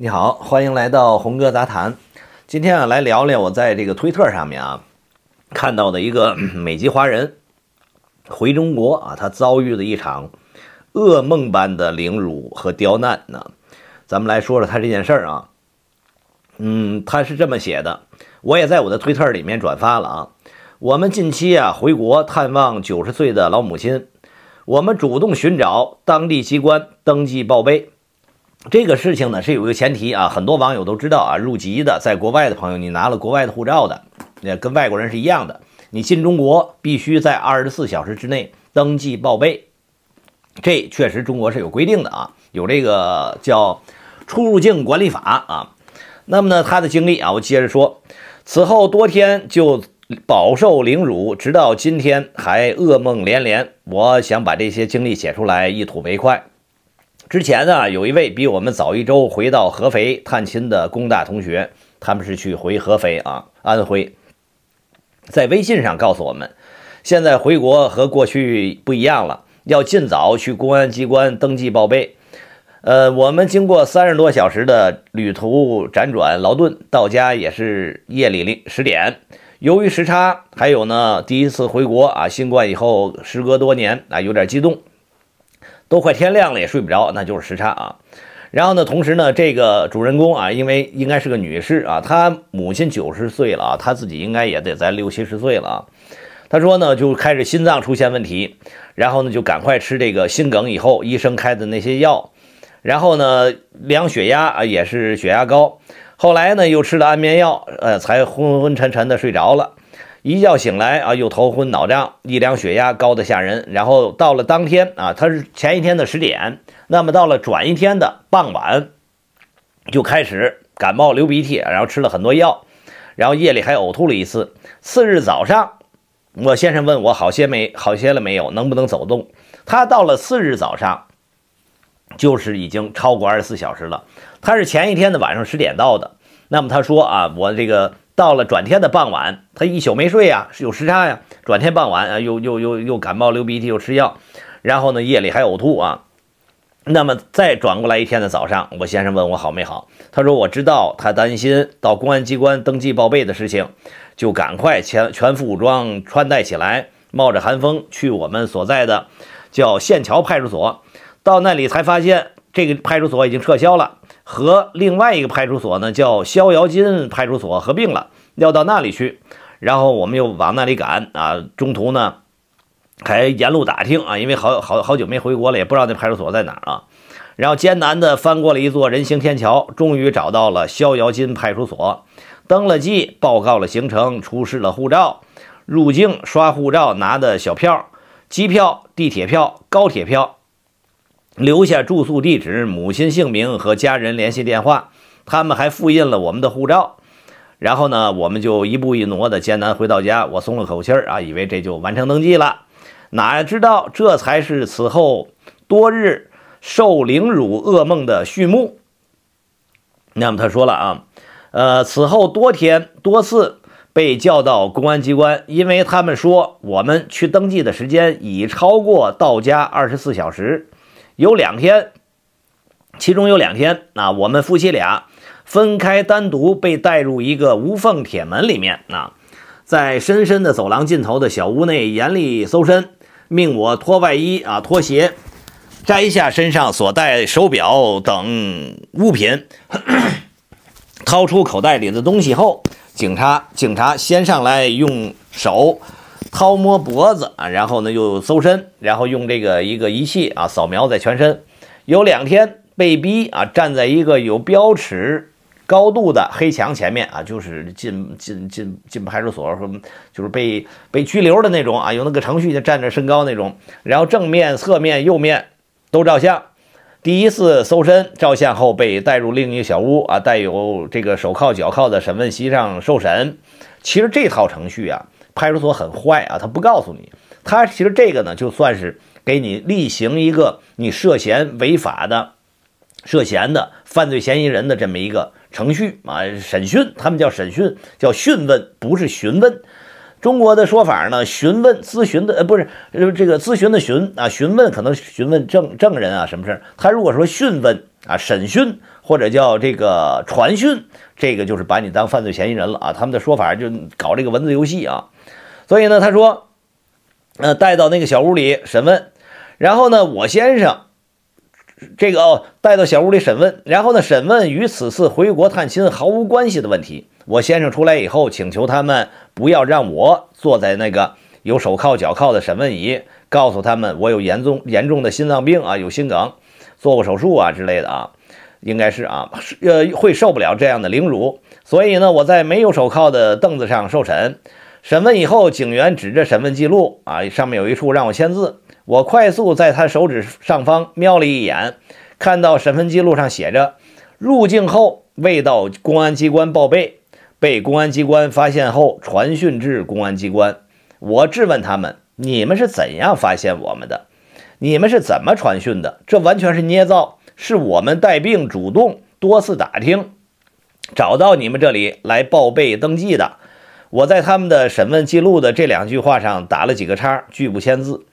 你好，欢迎来到红哥杂谈。今天啊，来聊聊我在这个推特上面啊看到的一个 美籍华人回中国啊，他遭遇的一场噩梦般的凌辱和刁难呢。咱们来说说他这件事儿啊。嗯，他是这么写的，我也在我的推特里面转发了啊。我们近期啊回国探望九十岁的老母亲，我们主动寻找当地机关登记报备。这个事情呢是有一个前提啊，很多网友都知道啊，入籍的在国外的朋友，你拿了国外的护照的，那跟外国人是一样的。你进中国必须在二十四小时之内登记报备，这确实中国是有规定的啊，有这个叫《出入境管理法》啊。那么呢，他的经历啊，我接着说。此后多天就饱受凌辱，直到今天还噩梦连连。我想把这些经历写出来，一吐为快。之前呢，有一位比我们早一周回到合肥探亲的工大同学，他们是去回合肥啊，安徽，在微信上告诉我们，现在回国和过去不一样了，要尽早去公安机关登记报备。呃，我们经过三十多小时的旅途辗转劳顿，到家也是夜里零十点，由于时差，还有呢第一次回国啊，新冠以后时隔多年啊，有点激动。都快天亮了也睡不着，那就是时差啊。然后呢，同时呢，这个主人公啊，因为应该是个女士啊，她母亲九十岁了啊，她自己应该也得在六七十岁了啊。她说呢，就开始心脏出现问题，然后呢，就赶快吃这个心梗以后医生开的那些药，然后呢，量血压啊也是血压高，后来呢又吃了安眠药，呃，才昏昏沉沉的睡着了。一觉醒来啊，又头昏脑胀，一量血压高的吓人。然后到了当天啊，他是前一天的十点，那么到了转一天的傍晚，就开始感冒、流鼻涕，然后吃了很多药，然后夜里还呕吐了一次。次日早上，我先生问我好些没？好些了没有？能不能走动？他到了次日早上，就是已经超过二十四小时了。他是前一天的晚上十点到的，那么他说啊，我这个。到了转天的傍晚，他一宿没睡呀，是有时差呀。转天傍晚啊，又又又又感冒、流鼻涕、又吃药，然后呢，夜里还呕吐啊。那么再转过来一天的早上，我先生问我好没好，他说我知道他担心到公安机关登记报备的事情，就赶快全全副武装穿戴起来，冒着寒风去我们所在的叫县桥派出所。到那里才发现，这个派出所已经撤销了。和另外一个派出所呢，叫逍遥津派出所合并了，要到那里去，然后我们又往那里赶啊，中途呢还沿路打听啊，因为好好好久没回国了，也不知道那派出所在哪啊，然后艰难的翻过了一座人行天桥，终于找到了逍遥津派出所，登了记，报告了行程，出示了护照，入境刷护照拿的小票，机票、地铁票、高铁票。留下住宿地址、母亲姓名和家人联系电话，他们还复印了我们的护照。然后呢，我们就一步一挪的艰难回到家，我松了口气啊，以为这就完成登记了，哪知道这才是此后多日受凌辱噩梦的序幕。那么他说了啊，呃，此后多天多次被叫到公安机关，因为他们说我们去登记的时间已超过到家二十四小时。有两天，其中有两天，那我们夫妻俩分开单独被带入一个无缝铁门里面，那在深深的走廊尽头的小屋内严厉搜身，命我脱外衣啊、脱鞋，摘下身上所带手表等物品，掏出口袋里的东西后，警察警察先上来用手。掏摸脖子啊，然后呢又搜身，然后用这个一个仪器啊扫描在全身。有两天被逼啊站在一个有标尺高度的黑墙前面啊，就是进进进进派出所说就是被被拘留的那种啊，有那个程序就站着身高那种。然后正面、侧面、右面都照相。第一次搜身照相后被带入另一个小屋啊，带有这个手铐脚铐的审问席上受审。其实这套程序啊。派出所很坏啊，他不告诉你，他其实这个呢，就算是给你例行一个你涉嫌违法的、涉嫌的犯罪嫌疑人的这么一个程序啊，审讯，他们叫审讯，叫讯问，不是询问。中国的说法呢，询问、咨询的，呃，不是这个咨询的询啊，询问可能询问证证人啊，什么事他如果说讯问。啊，审讯或者叫这个传讯，这个就是把你当犯罪嫌疑人了啊！他们的说法就搞这个文字游戏啊，所以呢，他说，呃，带到那个小屋里审问，然后呢，我先生这个哦，带到小屋里审问，然后呢，审问与此次回国探亲毫无关系的问题。我先生出来以后，请求他们不要让我坐在那个有手铐脚铐的审问椅，告诉他们我有严重严重的心脏病啊，有心梗。做过手术啊之类的啊，应该是啊，呃，会受不了这样的凌辱，所以呢，我在没有手铐的凳子上受审。审问以后，警员指着审问记录啊，上面有一处让我签字。我快速在他手指上方瞄了一眼，看到审问记录上写着：入境后未到公安机关报备，被公安机关发现后传讯至公安机关。我质问他们：你们是怎样发现我们的？你们是怎么传讯的？这完全是捏造，是我们带病主动多次打听，找到你们这里来报备登记的。我在他们的审问记录的这两句话上打了几个叉，拒不签字。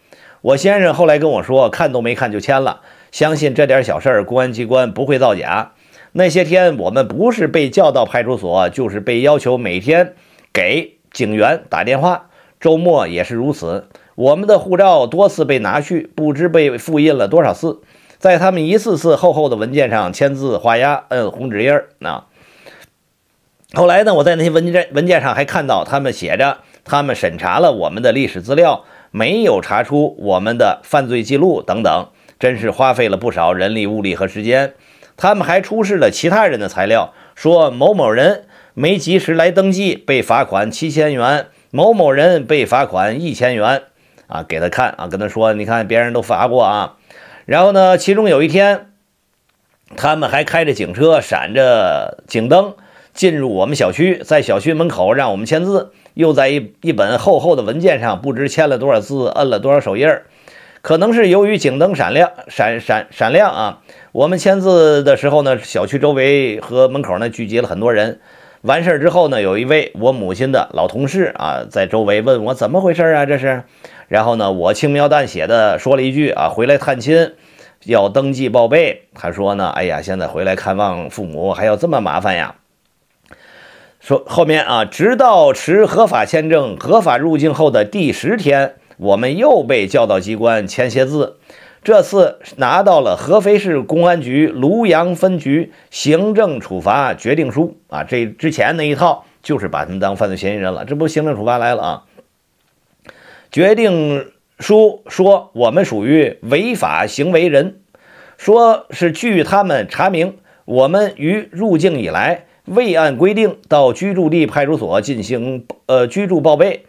我先生后来跟我说，看都没看就签了。相信这点小事儿，公安机关不会造假。那些天我们不是被叫到派出所，就是被要求每天给警员打电话，周末也是如此。我们的护照多次被拿去，不知被复印了多少次，在他们一次次厚厚的文件上签字画押、摁红指印儿。那后来呢？我在那些文件文件上还看到他们写着，他们审查了我们的历史资料，没有查出我们的犯罪记录等等，真是花费了不少人力物力和时间。他们还出示了其他人的材料，说某某人没及时来登记，被罚款七千元；某某人被罚款一千元。啊，给他看啊，跟他说，你看别人都罚过啊，然后呢，其中有一天，他们还开着警车，闪着警灯进入我们小区，在小区门口让我们签字，又在一一本厚厚的文件上不知签了多少字，摁了多少手印儿。可能是由于警灯闪亮，闪闪闪亮啊，我们签字的时候呢，小区周围和门口呢聚集了很多人。完事儿之后呢，有一位我母亲的老同事啊，在周围问我怎么回事啊，这是。然后呢，我轻描淡写的说了一句啊，回来探亲要登记报备。他说呢，哎呀，现在回来看望父母还要这么麻烦呀。说后面啊，直到持合法签证合法入境后的第十天，我们又被教导机关签些字。这次拿到了合肥市公安局庐阳分局行政处罚决定书啊，这之前那一套就是把他们当犯罪嫌疑人了，这不行政处罚来了啊。决定书说我们属于违法行为人，说是据他们查明，我们于入境以来未按规定到居住地派出所进行呃居住报备。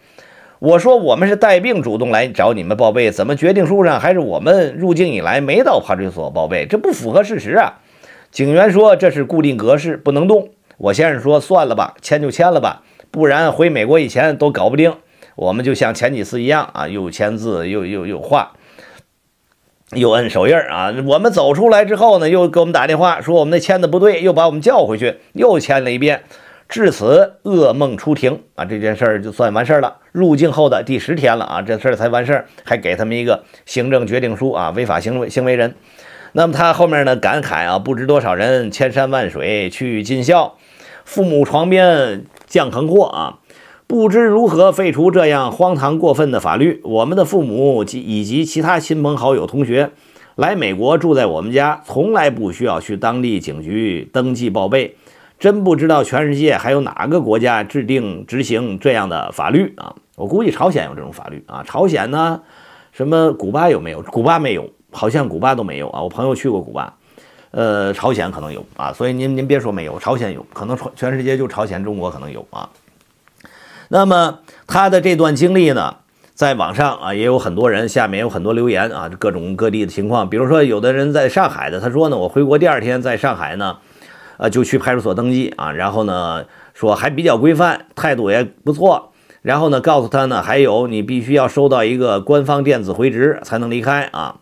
我说我们是带病主动来找你们报备，怎么决定书上还是我们入境以来没到派出所报备？这不符合事实啊！警员说这是固定格式，不能动。我先生说算了吧，签就签了吧，不然回美国以前都搞不定。我们就像前几次一样啊，又签字，又又又画，又摁手印啊。我们走出来之后呢，又给我们打电话说我们那签的不对，又把我们叫回去，又签了一遍。至此，噩梦初停啊，这件事儿就算完事儿了。入境后的第十天了啊，这事儿才完事儿，还给他们一个行政决定书啊，违法行为行为人。那么他后面呢感慨啊，不知多少人千山万水去尽孝，父母床边降横祸啊。不知如何废除这样荒唐过分的法律。我们的父母及以及其他亲朋好友、同学来美国住在我们家，从来不需要去当地警局登记报备。真不知道全世界还有哪个国家制定执行这样的法律啊！我估计朝鲜有这种法律啊。朝鲜呢？什么？古巴有没有？古巴没有，好像古巴都没有啊。我朋友去过古巴，呃，朝鲜可能有啊。所以您您别说没有，朝鲜有可能全全世界就朝鲜、中国可能有啊。那么他的这段经历呢，在网上啊也有很多人，下面有很多留言啊，各种各地的情况。比如说，有的人在上海的，他说呢，我回国第二天在上海呢，呃，就去派出所登记啊，然后呢说还比较规范，态度也不错。然后呢告诉他呢，还有你必须要收到一个官方电子回执才能离开啊。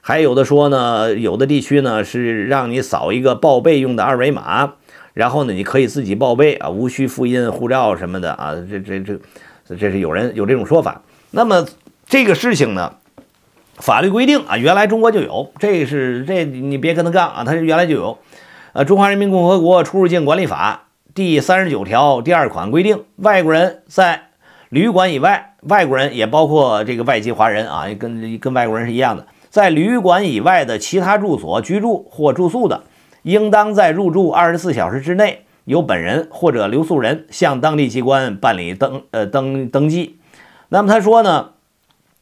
还有的说呢，有的地区呢是让你扫一个报备用的二维码。然后呢，你可以自己报备啊，无需复印护照什么的啊。这这这，这是有人有这种说法。那么这个事情呢，法律规定啊，原来中国就有，这是这你别跟他杠啊，他原来就有。呃，《中华人民共和国出入境管理法》第三十九条第二款规定，外国人在旅馆以外，外国人也包括这个外籍华人啊，跟跟外国人是一样的，在旅馆以外的其他住所居住或住宿的。应当在入住二十四小时之内，由本人或者留宿人向当地机关办理登呃登登记。那么他说呢，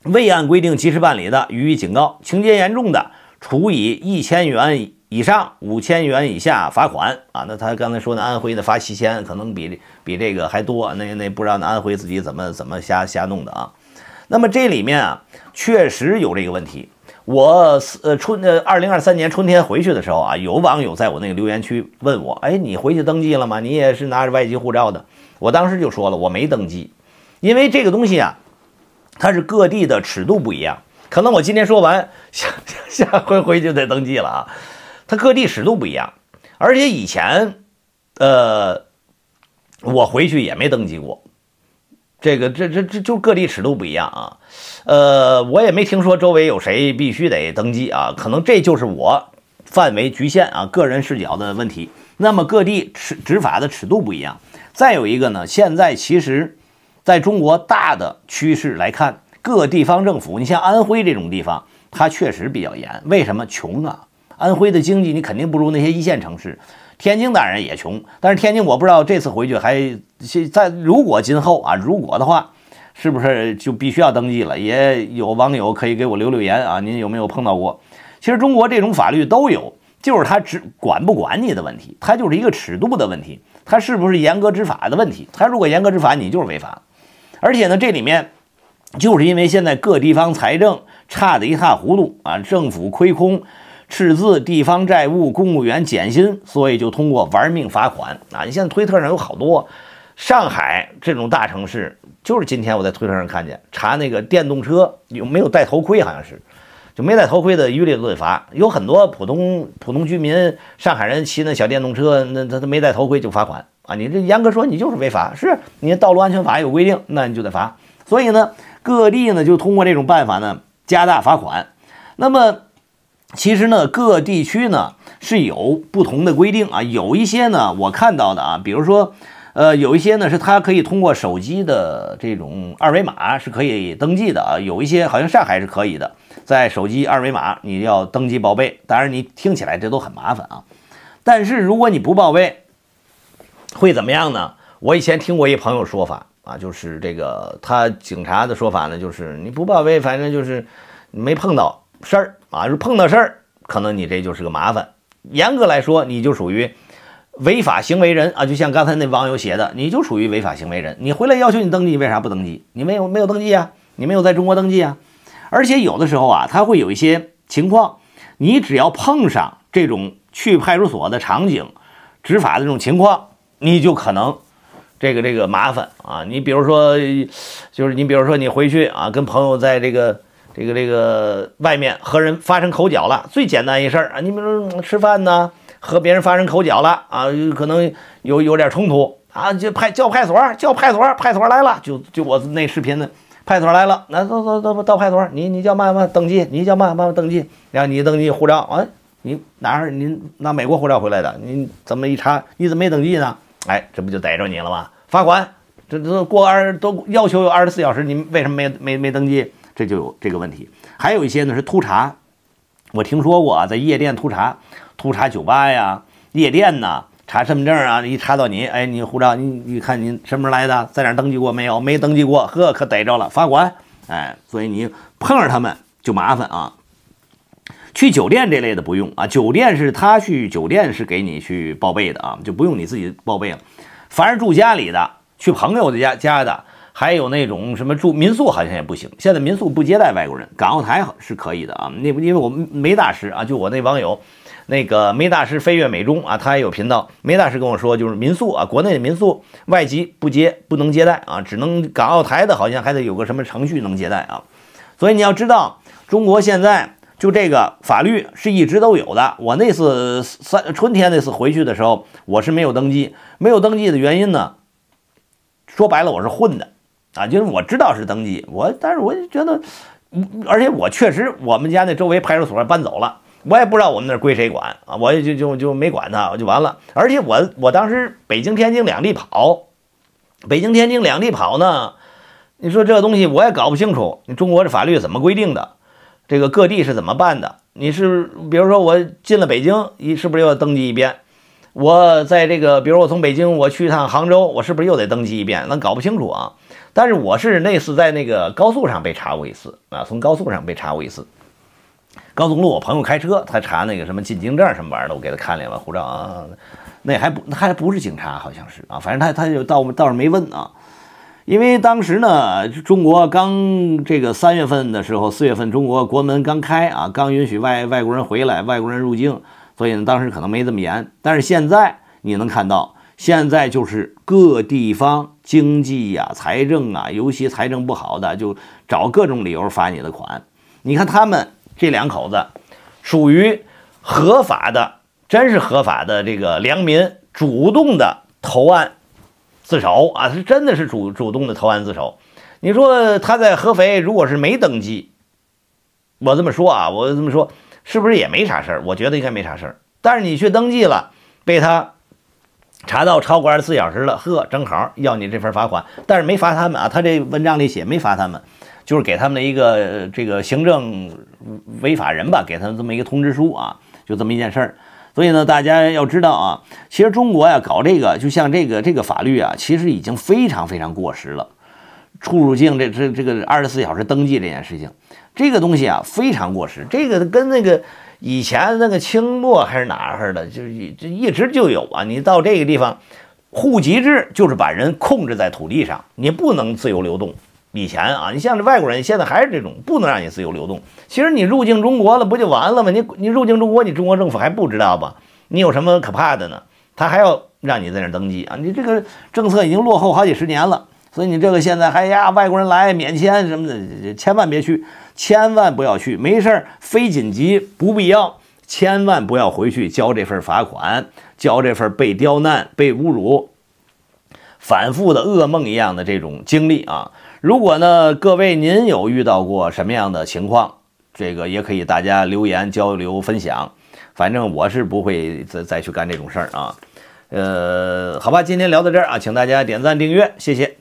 未按规定及时办理的，予以警告；情节严重的，处以一千元以上五千元以下罚款啊。那他刚才说呢，安徽的罚七千，可能比比这个还多。那那不知道那安徽自己怎么怎么瞎瞎弄的啊。那么这里面啊，确实有这个问题。我呃春呃二零二三年春天回去的时候啊，有网友在我那个留言区问我，哎，你回去登记了吗？你也是拿着外籍护照的？我当时就说了，我没登记，因为这个东西啊，它是各地的尺度不一样。可能我今天说完下下回回去得登记了啊，它各地尺度不一样，而且以前，呃，我回去也没登记过。这个这这这就各地尺度不一样啊，呃，我也没听说周围有谁必须得登记啊，可能这就是我范围局限啊，个人视角的问题。那么各地尺执法的尺度不一样，再有一个呢，现在其实，在中国大的趋势来看，各地方政府，你像安徽这种地方，它确实比较严，为什么？穷啊，安徽的经济你肯定不如那些一线城市。天津当然也穷，但是天津我不知道这次回去还现在如果今后啊，如果的话，是不是就必须要登记了？也有网友可以给我留留言啊，您有没有碰到过？其实中国这种法律都有，就是他只管不管你的问题，他就是一个尺度的问题，他是不是严格执法的问题？他如果严格执法，你就是违法。而且呢，这里面就是因为现在各地方财政差得一塌糊涂啊，政府亏空。赤字、地方债务、公务员减薪，所以就通过玩命罚款啊！你现在推特上有好多，上海这种大城市，就是今天我在推特上看见查那个电动车有没有戴头盔，好像是就没戴头盔的一律都得罚。有很多普通普通居民，上海人骑那小电动车，那他他没戴头盔就罚款啊！你这严格说你就是违法，是你道路安全法有规定，那你就得罚。所以呢，各地呢就通过这种办法呢加大罚款，那么。其实呢，各地区呢是有不同的规定啊。有一些呢，我看到的啊，比如说，呃，有一些呢是它可以通过手机的这种二维码是可以登记的啊。有一些好像上海是可以的，在手机二维码你要登记报备。当然，你听起来这都很麻烦啊。但是如果你不报备，会怎么样呢？我以前听过一朋友说法啊，就是这个他警察的说法呢，就是你不报备，反正就是没碰到。事儿啊，是碰到事儿，可能你这就是个麻烦。严格来说，你就属于违法行为人啊，就像刚才那网友写的，你就属于违法行为人。你回来要求你登记，为啥不登记？你没有没有登记啊？你没有在中国登记啊？而且有的时候啊，他会有一些情况，你只要碰上这种去派出所的场景，执法的这种情况，你就可能这个这个麻烦啊。你比如说，就是你比如说你回去啊，跟朋友在这个。这个这个外面和人发生口角了，最简单一事儿啊！你比如说吃饭呢，和别人发生口角了啊，可能有有点冲突啊，就派叫派出所，叫派出所，派出所来了，就就我那视频呢，派出所来了，那到到到到派出所，你你叫慢慢登记，你叫慢慢登记，然后你登记护照，哎，你哪儿你拿美国护照回来的，你怎么一查你怎么没登记呢？哎，这不就逮着你了吗？罚款，这这过二都要求有二十四小时，你为什么没没没登记？这就有这个问题，还有一些呢是突查，我听说过啊，在夜店突查，突查酒吧呀、夜店呐，查身份证啊，一查到你，哎，你护照，你你看你什么时候来的，在哪登记过没有？没登记过，呵，可逮着了，罚款。哎，所以你碰上他们就麻烦啊。去酒店这类的不用啊，酒店是他去酒店是给你去报备的啊，就不用你自己报备了。凡是住家里的，去朋友的家家的。还有那种什么住民宿好像也不行，现在民宿不接待外国人，港澳台是可以的啊。那不因为我们梅大师啊，就我那网友，那个梅大师飞跃美中啊，他也有频道。梅大师跟我说，就是民宿啊，国内的民宿外籍不接，不能接待啊，只能港澳台的，好像还得有个什么程序能接待啊。所以你要知道，中国现在就这个法律是一直都有的。我那次三春天那次回去的时候，我是没有登记，没有登记的原因呢，说白了我是混的。啊，就是我知道是登记我，但是我就觉得，嗯，而且我确实我们家那周围派出所搬走了，我也不知道我们那儿归谁管啊，我就就就没管它，就完了。而且我我当时北京天津两地跑，北京天津两地跑呢，你说这东西我也搞不清楚，你中国的法律怎么规定的？这个各地是怎么办的？你是比如说我进了北京，一是不是又要登记一遍？我在这个，比如我从北京我去一趟杭州，我是不是又得登记一遍？那搞不清楚啊。但是我是那次在那个高速上被查过一次啊，从高速上被查过一次。高速路，我朋友开车，他查那个什么进京证什么玩意儿的，我给他看了眼护照，啊，那还不还不是警察，好像是啊，反正他他就倒倒是没问啊。因为当时呢，中国刚这个三月份的时候，四月份中国国门刚开啊，刚允许外外国人回来，外国人入境，所以呢，当时可能没这么严。但是现在你能看到。现在就是各地方经济呀、财政啊，尤其财政不好的，就找各种理由罚你的款。你看他们这两口子，属于合法的，真是合法的这个良民，主动的投案自首啊，是真的是主主动的投案自首。你说他在合肥，如果是没登记，我这么说啊，我这么说，是不是也没啥事儿？我觉得应该没啥事儿。但是你去登记了，被他。查到超过二十四小时了，呵，正好要你这份罚款，但是没罚他们啊。他这文章里写没罚他们，就是给他们的一个这个行政违法人吧，给他们这么一个通知书啊，就这么一件事儿。所以呢，大家要知道啊，其实中国呀搞这个，就像这个这个法律啊，其实已经非常非常过时了。出入境这这这个二十四小时登记这件事情，这个东西啊非常过时，这个跟那个。以前那个清末还是哪哈儿的，就是一直就有啊。你到这个地方，户籍制就是把人控制在土地上，你不能自由流动。以前啊，你像这外国人，现在还是这种，不能让你自由流动。其实你入境中国了，不就完了吗？你你入境中国，你中国政府还不知道吧？你有什么可怕的呢？他还要让你在那儿登记啊！你这个政策已经落后好几十年了。所以你这个现在还呀，外国人来免签什么的，千万别去，千万不要去。没事非紧急不必要，千万不要回去交这份罚款，交这份被刁难、被侮辱、反复的噩梦一样的这种经历啊！如果呢，各位您有遇到过什么样的情况，这个也可以大家留言交流分享。反正我是不会再再去干这种事儿啊。呃，好吧，今天聊到这儿啊，请大家点赞订阅，谢谢。